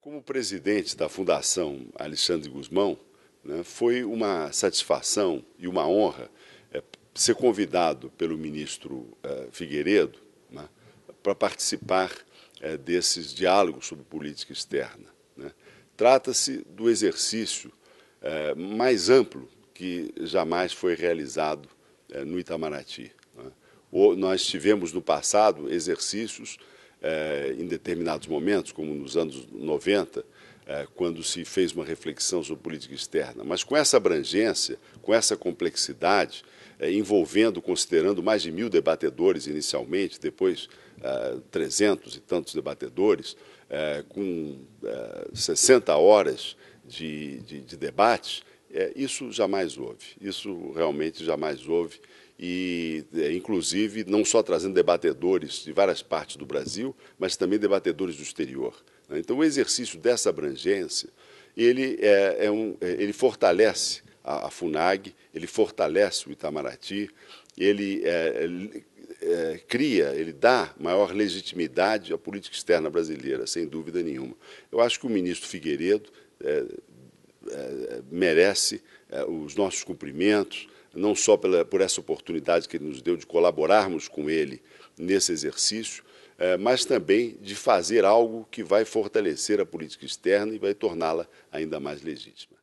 Como presidente da Fundação Alexandre Guzmão, né, foi uma satisfação e uma honra é, ser convidado pelo ministro é, Figueiredo né, para participar é, desses diálogos sobre política externa. Né. Trata-se do exercício é, mais amplo que jamais foi realizado é, no Itamaraty. Né. nós tivemos no passado exercícios é, em determinados momentos, como nos anos 90, é, quando se fez uma reflexão sobre política externa. Mas com essa abrangência, com essa complexidade, é, envolvendo, considerando mais de mil debatedores inicialmente, depois trezentos e tantos debatedores, com 60 horas de, de, de debate, é, isso jamais houve, isso realmente jamais houve. E, é, inclusive, não só trazendo debatedores de várias partes do Brasil, mas também debatedores do exterior. Né? Então, o exercício dessa abrangência, ele, é, é um, é, ele fortalece a, a, FUNAG, ele fortalece o Itamaraty, ele é, é, é, cria, ele dá maior legitimidade à política externa brasileira, sem dúvida nenhuma. Eu acho que o ministro Figueiredo merece eh, os nossos cumprimentos, não só pela, por essa oportunidade que ele nos deu de colaborarmos com ele nesse exercício, eh, mas também de fazer algo que vai fortalecer a política externa e vai torná-la ainda mais legítima.